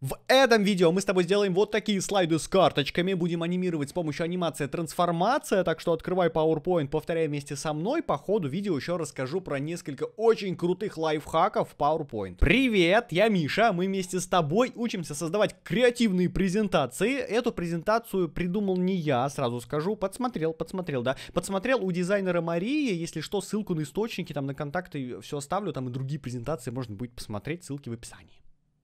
В этом видео мы с тобой сделаем вот такие слайды с карточками, будем анимировать с помощью анимации трансформация, так что открывай PowerPoint, повторяй вместе со мной, по ходу видео еще расскажу про несколько очень крутых лайфхаков в PowerPoint. Привет, я Миша, мы вместе с тобой учимся создавать креативные презентации, эту презентацию придумал не я, сразу скажу, подсмотрел, подсмотрел, да, подсмотрел у дизайнера Марии, если что, ссылку на источники, там на контакты э, все оставлю, там и другие презентации можно будет посмотреть, ссылки в описании.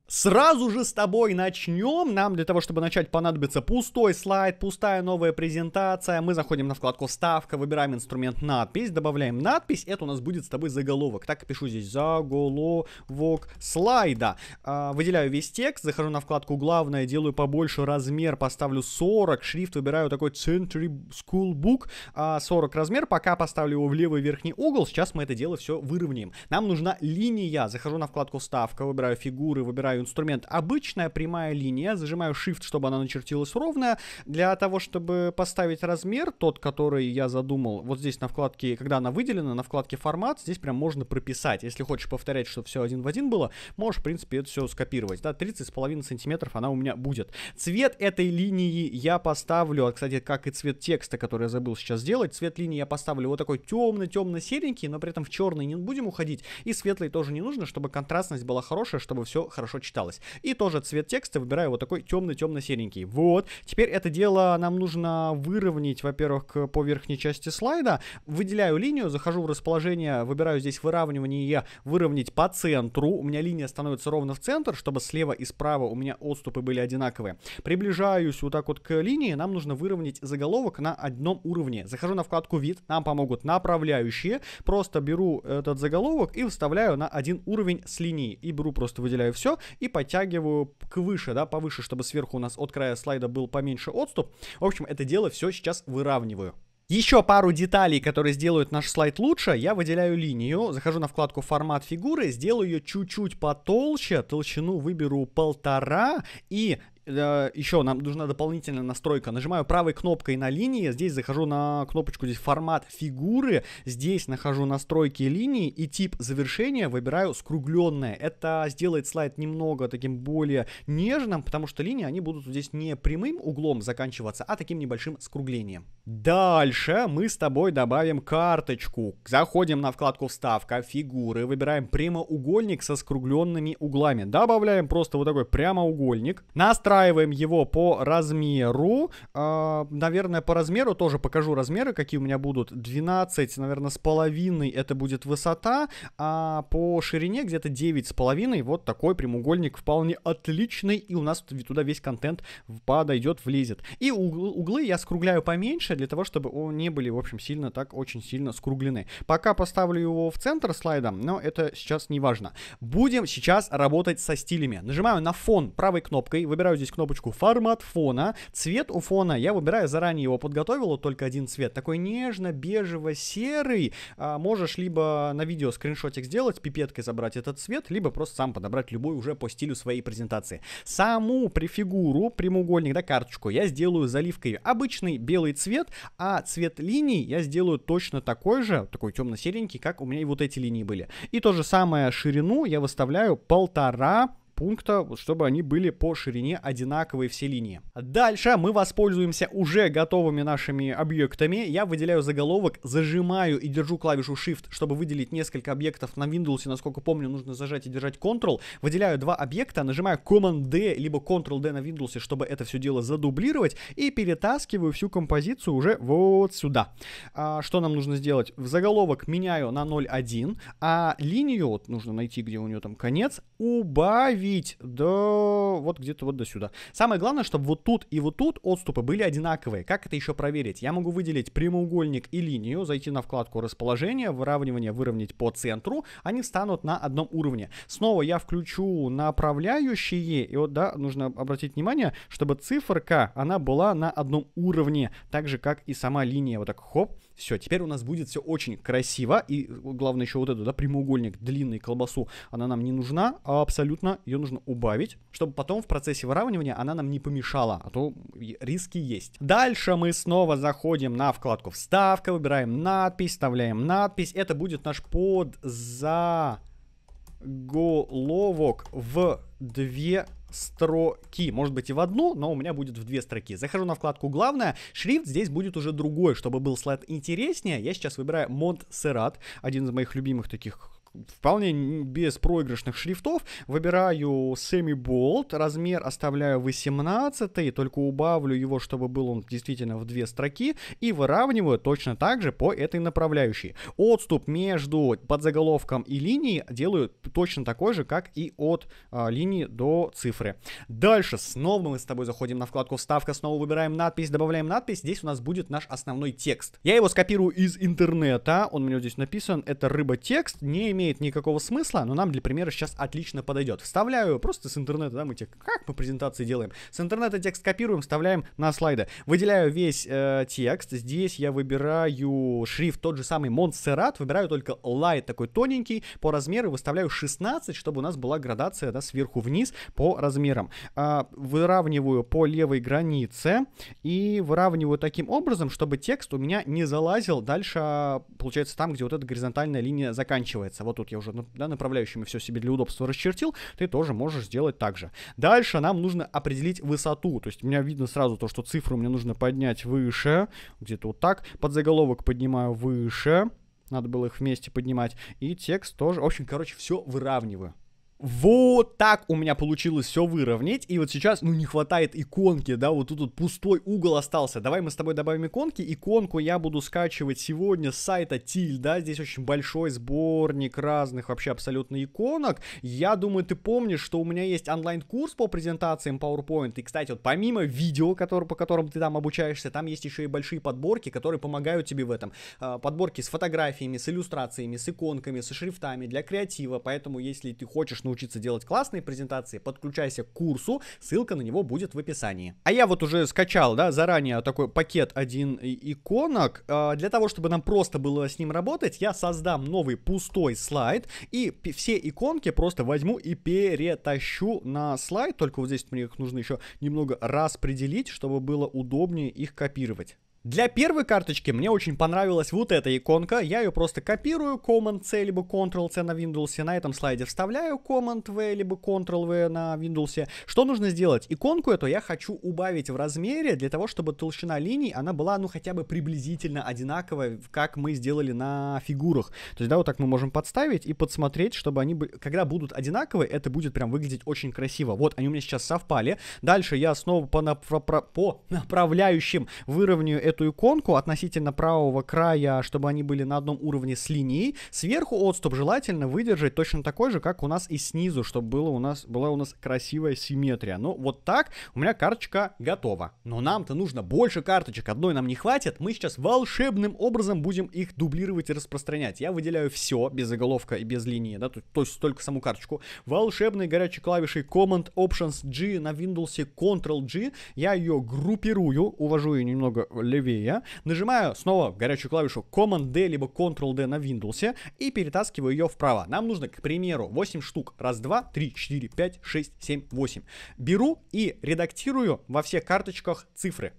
Сразу же с тобой начнем. Нам для того, чтобы начать, понадобится пустой слайд, пустая новая презентация. Мы заходим на вкладку «Ставка», выбираем инструмент «Надпись», добавляем надпись. Это у нас будет с тобой заголовок. Так пишу здесь «Заголовок слайда». А, выделяю весь текст, захожу на вкладку «Главное», делаю побольше размер, поставлю 40. Шрифт выбираю такой «Century School Book», 40 а, размер. Пока поставлю его в левый верхний угол. Сейчас мы это дело все выровняем. Нам нужна линия. Захожу на вкладку «Ставка», выбираю фигуры, выбираю зажимаю инструмент обычная прямая линия, зажимаю Shift, чтобы она начертилась ровно Для того, чтобы поставить размер, тот, который я задумал, вот здесь на вкладке, когда она выделена, на вкладке формат, здесь прям можно прописать. Если хочешь повторять, что все один в один было, можешь, в принципе, это все скопировать. Да, 30,5 сантиметров она у меня будет. Цвет этой линии я поставлю, а, кстати, как и цвет текста, который я забыл сейчас сделать. Цвет линии я поставлю вот такой темно-темно-серенький, но при этом в черный не будем уходить. И светлый тоже не нужно, чтобы контрастность была хорошая, чтобы все хорошо читалось. И тоже цвет текста выбираю вот такой темно-темно-серенький. Вот. Теперь это дело нам нужно выровнять, во-первых, по верхней части слайда. Выделяю линию, захожу в расположение, выбираю здесь выравнивание, выровнять по центру. У меня линия становится ровно в центр, чтобы слева и справа у меня отступы были одинаковые. Приближаюсь вот так вот к линии, нам нужно выровнять заголовок на одном уровне. Захожу на вкладку «Вид», нам помогут направляющие. Просто беру этот заголовок и вставляю на один уровень с линии. И беру, просто выделяю все и подтягиваю к выше, да, повыше, чтобы сверху у нас от края слайда был поменьше отступ. В общем, это дело все сейчас выравниваю. Еще пару деталей, которые сделают наш слайд лучше, я выделяю линию, захожу на вкладку «Формат фигуры», сделаю ее чуть-чуть потолще, толщину выберу полтора и Э, еще нам нужна дополнительная настройка. Нажимаю правой кнопкой на линии, здесь захожу на кнопочку, здесь формат фигуры, здесь нахожу настройки линии и тип завершения выбираю скругленное. Это сделает слайд немного таким более нежным, потому что линии, они будут здесь не прямым углом заканчиваться, а таким небольшим скруглением. Дальше мы с тобой добавим карточку. Заходим на вкладку «Вставка», «Фигуры», выбираем прямоугольник со скругленными углами. Добавляем просто вот такой прямоугольник. Настраиваем настраиваем его по размеру. Э, наверное, по размеру тоже покажу размеры, какие у меня будут. 12, наверное, с половиной это будет высота, а по ширине где-то 9 с половиной. Вот такой прямоугольник вполне отличный, и у нас туда весь контент подойдет, влезет. И углы я скругляю поменьше, для того, чтобы не были, в общем, сильно так, очень сильно скруглены. Пока поставлю его в центр слайда, но это сейчас не важно. Будем сейчас работать со стилями. Нажимаю на фон правой кнопкой, выбираю здесь здесь кнопочку «Формат фона». Цвет у фона я выбираю заранее, его подготовил, вот только один цвет. Такой нежно-бежево-серый. А, можешь либо на видео скриншотик сделать, пипеткой забрать этот цвет, либо просто сам подобрать любой уже по стилю своей презентации. Саму префигуру, прямоугольник, да, карточку я сделаю заливкой обычный белый цвет, а цвет линий я сделаю точно такой же, такой темно-серенький, как у меня и вот эти линии были. И то же самое ширину я выставляю полтора пункта, чтобы они были по ширине одинаковые все линии. Дальше мы воспользуемся уже готовыми нашими объектами. Я выделяю заголовок, зажимаю и держу клавишу Shift, чтобы выделить несколько объектов на Windows. И, насколько помню, нужно зажать и держать Ctrl. Выделяю два объекта, нажимаю Command-D, либо Ctrl-D на Windows, чтобы это все дело задублировать. И перетаскиваю всю композицию уже вот сюда. А, что нам нужно сделать? В заголовок меняю на 0.1, а линию, вот нужно найти, где у нее там конец, убавить надавить до вот где-то вот до сюда. Самое главное, чтобы вот тут и вот тут отступы были одинаковые. Как это еще проверить? Я могу выделить прямоугольник и линию, зайти на вкладку расположения, выравнивание, выровнять по центру. Они станут на одном уровне. Снова я включу направляющие. И вот, да, нужно обратить внимание, чтобы циферка, она была на одном уровне. Так же, как и сама линия. Вот так, хоп, все, теперь у нас будет все очень красиво. И э, главное еще вот эту, да, прямоугольник, длинный колбасу, она нам не нужна абсолютно. Ее нужно убавить, чтобы потом в процессе выравнивания она нам не помешала, а то риски есть. Дальше мы снова заходим на вкладку вставка, выбираем надпись, вставляем надпись. Это будет наш под подзаголовок в две строки. Может быть и в одну, но у меня будет в две строки. Захожу на вкладку «Главное». Шрифт здесь будет уже другой, чтобы был слайд интереснее. Я сейчас выбираю Montserrat, один из моих любимых таких вполне без проигрышных шрифтов. Выбираю Semi Bold, размер оставляю 18, только убавлю его, чтобы был он действительно в две строки, и выравниваю точно так же по этой направляющей. Отступ между подзаголовком и линией делаю точно такой же, как и от а, линии до цифры. Дальше снова мы с тобой заходим на вкладку «Вставка», снова выбираем надпись, добавляем надпись, здесь у нас будет наш основной текст. Я его скопирую из интернета, он у меня здесь написан, это рыба текст, не имеет имеет никакого смысла, но нам для примера сейчас отлично подойдет. Вставляю просто с интернета, да, мы текст, как мы презентации делаем? С интернета текст копируем, вставляем на слайды. Выделяю весь э, текст, здесь я выбираю шрифт тот же самый Montserrat, выбираю только light такой тоненький, по размеру выставляю 16, чтобы у нас была градация, да, сверху вниз по размерам. Э, выравниваю по левой границе и выравниваю таким образом, чтобы текст у меня не залазил дальше, а, получается, там, где вот эта горизонтальная линия заканчивается. Вот тут я уже да, направляющими все себе для удобства расчертил, ты тоже можешь сделать так же. Дальше нам нужно определить высоту, то есть у меня видно сразу то, что цифру мне нужно поднять выше, где-то вот так, подзаголовок поднимаю выше, надо было их вместе поднимать, и текст тоже, в общем, короче, все выравниваю. Вот так у меня получилось все выровнять. И вот сейчас, ну, не хватает иконки, да, вот тут вот пустой угол остался. Давай мы с тобой добавим иконки. Иконку я буду скачивать сегодня с сайта Тиль, да, здесь очень большой сборник разных вообще абсолютно иконок. Я думаю, ты помнишь, что у меня есть онлайн-курс по презентациям PowerPoint. И, кстати, вот помимо видео, который, по которым ты там обучаешься, там есть еще и большие подборки, которые помогают тебе в этом. А, подборки с фотографиями, с иллюстрациями, с иконками, со шрифтами для креатива. Поэтому, если ты хочешь научиться делать классные презентации, подключайся к курсу, ссылка на него будет в описании. А я вот уже скачал, да, заранее такой пакет один иконок. А, для того, чтобы нам просто было с ним работать, я создам новый пустой слайд и все иконки просто возьму и перетащу на слайд, только вот здесь мне их нужно еще немного распределить, чтобы было удобнее их копировать. Для первой карточки мне очень понравилась вот эта иконка. Я ее просто копирую, Command-C либо Ctrl-C на Windows. На этом слайде вставляю Command-V либо Ctrl-V на Windows. Что нужно сделать? Иконку эту я хочу убавить в размере для того, чтобы толщина линий, она была, ну, хотя бы приблизительно одинаковая, как мы сделали на фигурах. То есть, да, вот так мы можем подставить и подсмотреть, чтобы они, когда будут одинаковые, это будет прям выглядеть очень красиво. Вот, они у меня сейчас совпали. Дальше я снова по, направ... по направляющим выровняю эту эту иконку относительно правого края, чтобы они были на одном уровне с линией. Сверху отступ желательно выдержать точно такой же, как у нас и снизу, чтобы было у нас, была у нас красивая симметрия. Ну, вот так у меня карточка готова. Но нам-то нужно больше карточек, одной нам не хватит. Мы сейчас волшебным образом будем их дублировать и распространять. Я выделяю все, без заголовка и без линии, да, то, то есть только саму карточку. Волшебной горячей клавишей Command Options G на Windows Ctrl-G. Я ее группирую, увожу ее немного левее правее, нажимаю снова горячую клавишу Command-D либо Ctrl-D на Windows и перетаскиваю ее вправо. Нам нужно, к примеру, 8 штук. Раз, два, три, четыре, пять, шесть, семь, восемь. Беру и редактирую во всех карточках цифры.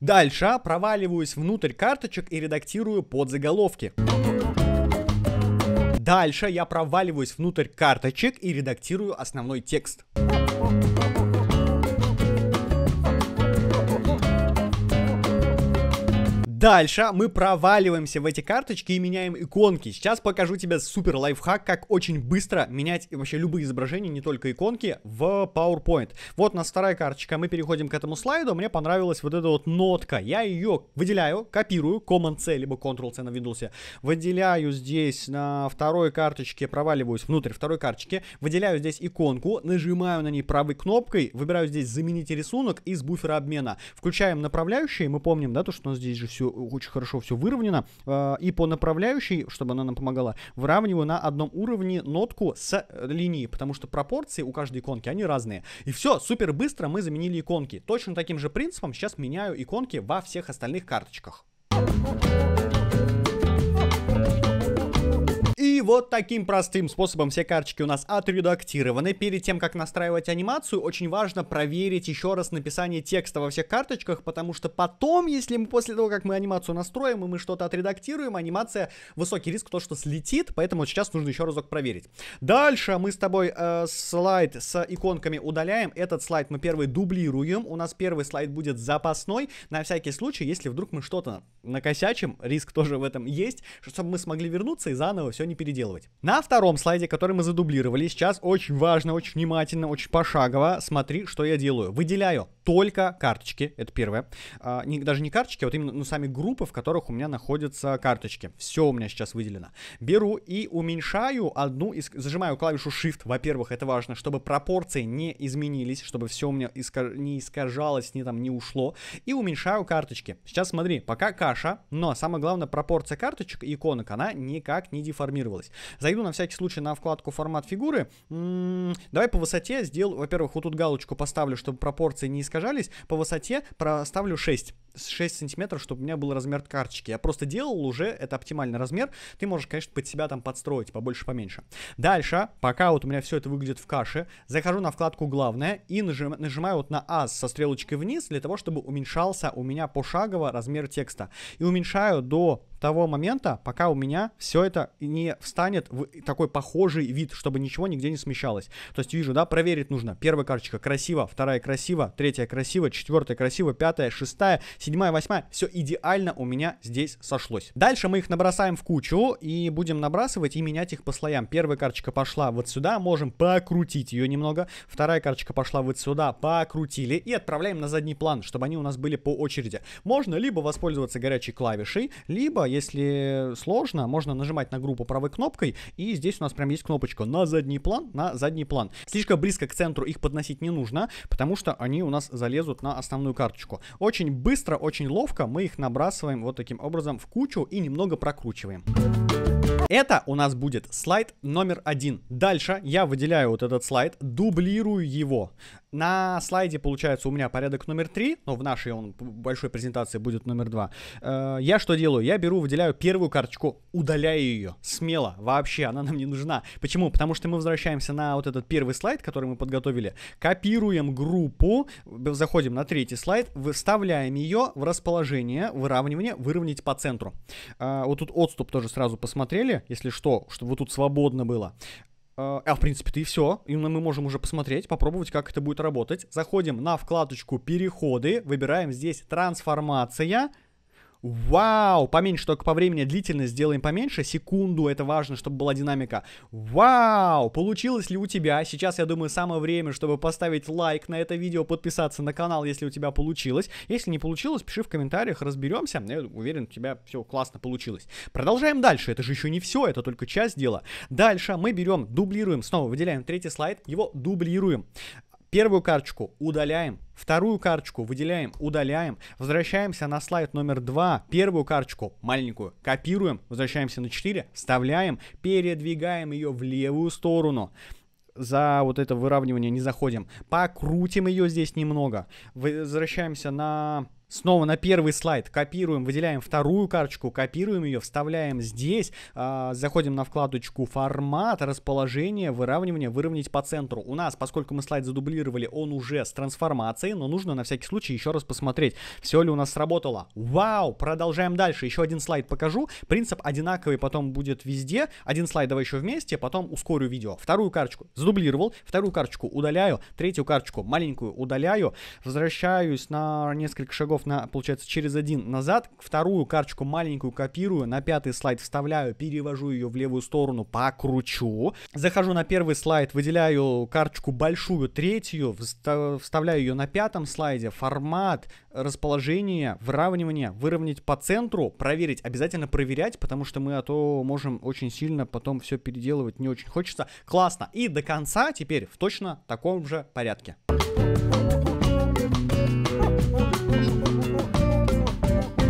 Дальше проваливаюсь внутрь карточек и редактирую подзаголовки. Дальше я проваливаюсь внутрь карточек и редактирую основной текст. Дальше мы проваливаемся в эти карточки и меняем иконки. Сейчас покажу тебе супер лайфхак, как очень быстро менять вообще любые изображения, не только иконки, в PowerPoint. Вот на вторая карточка, мы переходим к этому слайду, мне понравилась вот эта вот нотка. Я ее выделяю, копирую, Command-C, либо Ctrl-C на Windows. Выделяю здесь на второй карточке, проваливаюсь внутрь второй карточки, выделяю здесь иконку, нажимаю на ней правой кнопкой, выбираю здесь заменить рисунок» из буфера обмена. Включаем направляющие, мы помним, да, то, что у нас здесь же все очень хорошо все выровнено. Э, и по направляющей, чтобы она нам помогала, выравниваю на одном уровне нотку с э, линии, потому что пропорции у каждой иконки, они разные. И все, супер быстро мы заменили иконки. Точно таким же принципом сейчас меняю иконки во всех остальных карточках. Thank you. вот таким простым способом все карточки у нас отредактированы. Перед тем, как настраивать анимацию, очень важно проверить еще раз написание текста во всех карточках, потому что потом, если мы после того, как мы анимацию настроим и мы что-то отредактируем, анимация, высокий риск то, что слетит, поэтому сейчас нужно еще разок проверить. Дальше мы с тобой э, слайд с иконками удаляем. Этот слайд мы первый дублируем. У нас первый слайд будет запасной, на всякий случай, если вдруг мы что-то накосячим, риск тоже в этом есть, чтобы мы смогли вернуться и заново все не переделать переделывать. На втором слайде, который мы задублировали, сейчас очень важно, очень внимательно, очень пошагово смотри, что я делаю. Выделяю только карточки, это первое. А, не, даже не карточки, а вот именно ну, сами группы, в которых у меня находятся карточки. Все у меня сейчас выделено. Беру и уменьшаю одну из... Зажимаю клавишу Shift, во-первых, это важно, чтобы пропорции не изменились, чтобы все у меня искаж... не искажалось, не там не ушло. И уменьшаю карточки. Сейчас смотри, пока каша, но самое главное, пропорция карточек и иконок, она никак не деформировалась делать. Зайду на всякий случай на вкладку формат фигуры. давай по высоте сделаю, во-первых, вот тут галочку поставлю, чтобы пропорции не искажались. По высоте проставлю 6. 6 сантиметров, чтобы у меня был размер карточки. Я просто делал уже, это оптимальный размер. Ты можешь, конечно, под себя там подстроить, побольше, поменьше. Дальше, пока вот у меня все это выглядит в каше, захожу на вкладку «Главное» и нажим, нажимаю вот на «Аз» со стрелочкой вниз, для того, чтобы уменьшался у меня пошагово размер текста. И уменьшаю до того момента, пока у меня все это не встанет в такой похожий вид, чтобы ничего нигде не смещалось. То есть вижу, да, проверить нужно. Первая карточка красиво, вторая красиво, третья красиво, четвертая красиво, пятая, шестая, седьмая, восьмая, все идеально у меня здесь сошлось. Дальше мы их набросаем в кучу и будем набрасывать и менять их по слоям. Первая карточка пошла вот сюда, можем покрутить ее немного. Вторая карточка пошла вот сюда, покрутили и отправляем на задний план, чтобы они у нас были по очереди. Можно либо воспользоваться горячей клавишей, либо, если сложно, можно нажимать на группу правой кнопкой и здесь у нас прям есть кнопочка на задний план, на задний план. Слишком близко к центру их подносить не нужно, потому что они у нас залезут на основную карточку. Очень быстро быстро, очень ловко мы их набрасываем вот таким образом в кучу и немного прокручиваем. Это у нас будет слайд номер один. Дальше я выделяю вот этот слайд, дублирую его. На слайде, получается, у меня порядок номер три, но в нашей он, большой презентации будет номер два. Э, я что делаю? Я беру, выделяю первую карточку, удаляю ее смело, вообще, она нам не нужна. Почему? Потому что мы возвращаемся на вот этот первый слайд, который мы подготовили, копируем группу, заходим на третий слайд, выставляем ее, в расположение, выравнивание, выровнять по центру. А, вот тут отступ тоже сразу посмотрели, если что, чтобы вот тут свободно было. А, а в принципе-то и все. И мы можем уже посмотреть, попробовать, как это будет работать. Заходим на вкладочку «Переходы», выбираем здесь «Трансформация», Вау, поменьше только по времени, длительность сделаем поменьше, секунду, это важно, чтобы была динамика. Вау, получилось ли у тебя? Сейчас, я думаю, самое время, чтобы поставить лайк на это видео, подписаться на канал, если у тебя получилось. Если не получилось, пиши в комментариях, разберемся. Я уверен, у тебя все классно получилось. Продолжаем дальше, это же еще не все, это только часть дела. Дальше мы берем, дублируем, снова выделяем третий слайд, его дублируем. Первую карточку удаляем, вторую карточку выделяем, удаляем, возвращаемся на слайд номер 2, первую карточку маленькую копируем, возвращаемся на 4, вставляем, передвигаем ее в левую сторону. За вот это выравнивание не заходим. Покрутим ее здесь немного. Возвращаемся на Снова на первый слайд копируем, выделяем вторую карточку, копируем ее, вставляем здесь, э, заходим на вкладочку «Формат», «Расположение», «Выравнивание», «Выровнять по центру». У нас, поскольку мы слайд задублировали, он уже с трансформацией, но нужно на всякий случай еще раз посмотреть, все ли у нас сработало. Вау! Продолжаем дальше, еще один слайд покажу. Принцип одинаковый потом будет везде. Один слайд давай еще вместе, потом ускорю видео. Вторую карточку задублировал, вторую карточку удаляю, третью карточку маленькую удаляю, возвращаюсь на несколько шагов шагов, на, получается, через один назад, вторую карточку маленькую копирую, на пятый слайд вставляю, перевожу ее в левую сторону, покручу, захожу на первый слайд, выделяю карточку большую, третью, вставляю ее на пятом слайде, формат, расположение, выравнивание, выровнять по центру, проверить, обязательно проверять, потому что мы а то можем очень сильно потом все переделывать, не очень хочется. Классно. И до конца теперь в точно таком же порядке.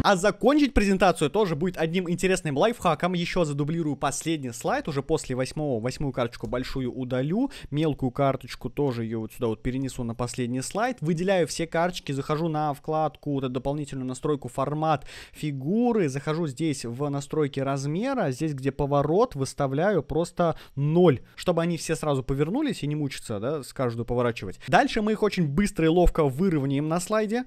А закончить презентацию тоже будет одним интересным лайфхаком. Еще задублирую последний слайд, уже после восьмого. Восьмую карточку большую удалю, мелкую карточку тоже ее вот сюда вот перенесу на последний слайд. Выделяю все карточки, захожу на вкладку, вот, эту дополнительную настройку формат фигуры, захожу здесь в настройки размера, здесь где поворот, выставляю просто 0, чтобы они все сразу повернулись и не мучиться, да, с каждую поворачивать. Дальше мы их очень быстро и ловко выровняем на слайде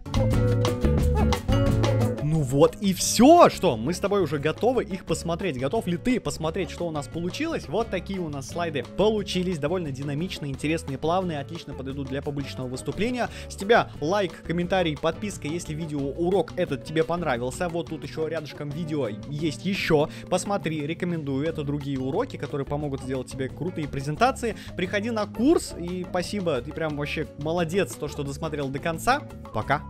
вот и все, что мы с тобой уже готовы их посмотреть. Готов ли ты посмотреть, что у нас получилось? Вот такие у нас слайды получились, довольно динамичные, интересные, плавные, отлично подойдут для публичного выступления. С тебя лайк, комментарий, подписка, если видео урок этот тебе понравился. Вот тут еще рядышком видео есть еще. Посмотри, рекомендую, это другие уроки, которые помогут сделать тебе крутые презентации. Приходи на курс и спасибо, ты прям вообще молодец, то, что досмотрел до конца. Пока!